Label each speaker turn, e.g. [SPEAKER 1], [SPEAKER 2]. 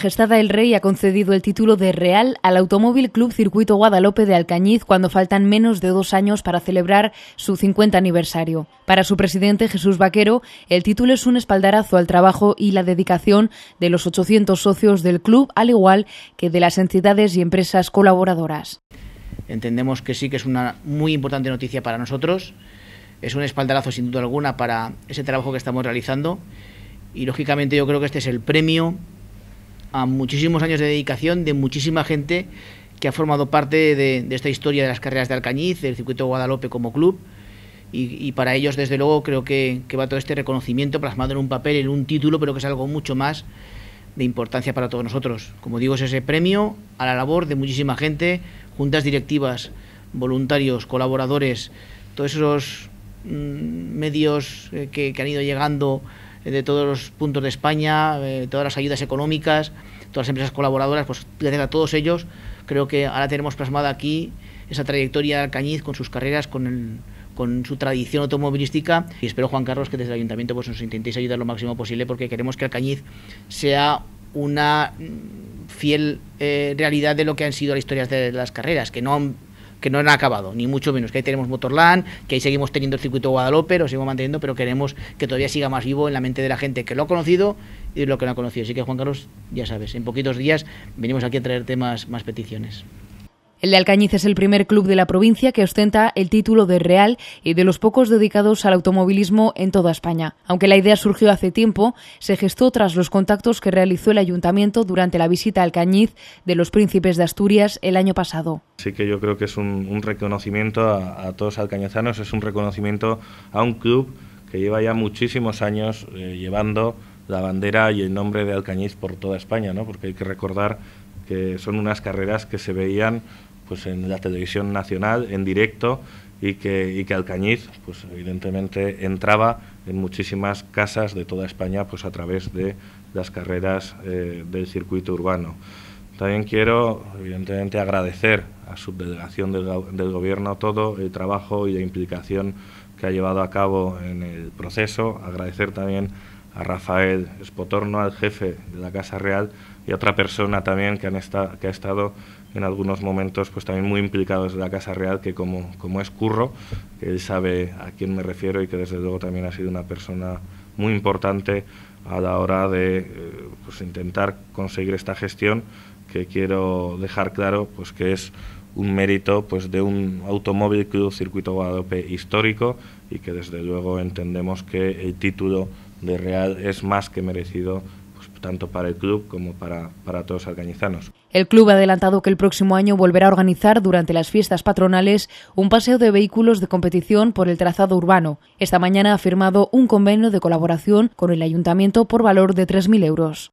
[SPEAKER 1] Majestad del Rey ha concedido el título de Real al Automóvil Club Circuito Guadalope de Alcañiz cuando faltan menos de dos años para celebrar su 50 aniversario. Para su presidente Jesús Vaquero, el título es un espaldarazo al trabajo y la dedicación de los 800 socios del club, al igual que de las entidades y empresas colaboradoras.
[SPEAKER 2] Entendemos que sí que es una muy importante noticia para nosotros. Es un espaldarazo sin duda alguna para ese trabajo que estamos realizando y lógicamente yo creo que este es el premio a muchísimos años de dedicación de muchísima gente que ha formado parte de, esta historia de las carreras de Alcañiz, del circuito Guadalupe como club. Y, para ellos, desde luego, creo que, va todo este reconocimiento plasmado en un papel, en un título, pero que es algo mucho más de importancia para todos nosotros. Como digo, es ese premio a la labor de muchísima gente, juntas directivas, voluntarios, colaboradores, todos esos mm, medios eh, que han ido llegando eh, de todos los puntos de España, eh, todas las ayudas económicas, todas las empresas colaboradoras, pues gracias a todos ellos, creo que ahora tenemos plasmada aquí esa trayectoria de Alcañiz con sus carreras, con, su tradición automovilística y espero, Juan Carlos, que desde el Ayuntamiento pues, nos intentéis ayudar lo máximo posible porque queremos que Alcañiz sea una mm, fiel eh, realidad de lo que han sido las historias de las carreras, que no han que no han acabado, ni mucho menos, que ahí tenemos Motorland, que ahí seguimos teniendo el circuito Guadalupe, lo seguimos manteniendo, pero queremos que todavía siga más vivo en la mente de la gente que lo ha conocido y lo que no ha conocido. Así que Juan Carlos, ya sabes, en poquitos días venimos aquí a traerte temas, más peticiones.
[SPEAKER 1] El de Alcañiz es el primer club de la provincia que ostenta el título de Real y de los pocos dedicados al automovilismo en toda España. Aunque la idea surgió hace tiempo, se gestó tras los contactos que realizó el ayuntamiento durante la visita a Alcañiz de los príncipes de Asturias el año pasado.
[SPEAKER 3] Sí que yo creo que es un, reconocimiento a, a todos alcañizanos, es un reconocimiento a un club que lleva ya muchísimos años eh, llevando la bandera y el nombre de Alcañiz por toda España, ¿no? porque hay que recordar que son unas carreras que se veían pues en la televisión nacional, en directo, y que, y que Alcañiz, pues evidentemente, entraba en muchísimas casas de toda España pues a través de las carreras eh, del circuito urbano. También quiero, evidentemente, agradecer a subdelegación del, del Gobierno todo el trabajo y la implicación que ha llevado a cabo en el proceso, agradecer también a Rafael Espotorno, al jefe de la Casa Real, y a otra persona también que, ha estado en algunos momentos pues también muy implicado en la Casa Real, que como, como es Curro, él sabe a quién me refiero y que desde luego también ha sido una persona muy importante a la hora de eh, pues, intentar conseguir esta gestión, que quiero dejar claro pues que es un mérito pues de un automóvil club circuito Guadalupe histórico y que desde luego entendemos que el título de Real es más que merecido pues, tanto para el club como para, para todos los alcañizanos.
[SPEAKER 1] El club ha adelantado que el próximo año volverá a organizar durante las fiestas patronales un paseo de vehículos de competición por el trazado urbano. Esta mañana ha firmado un convenio de colaboración con el ayuntamiento por valor de 3.000 euros.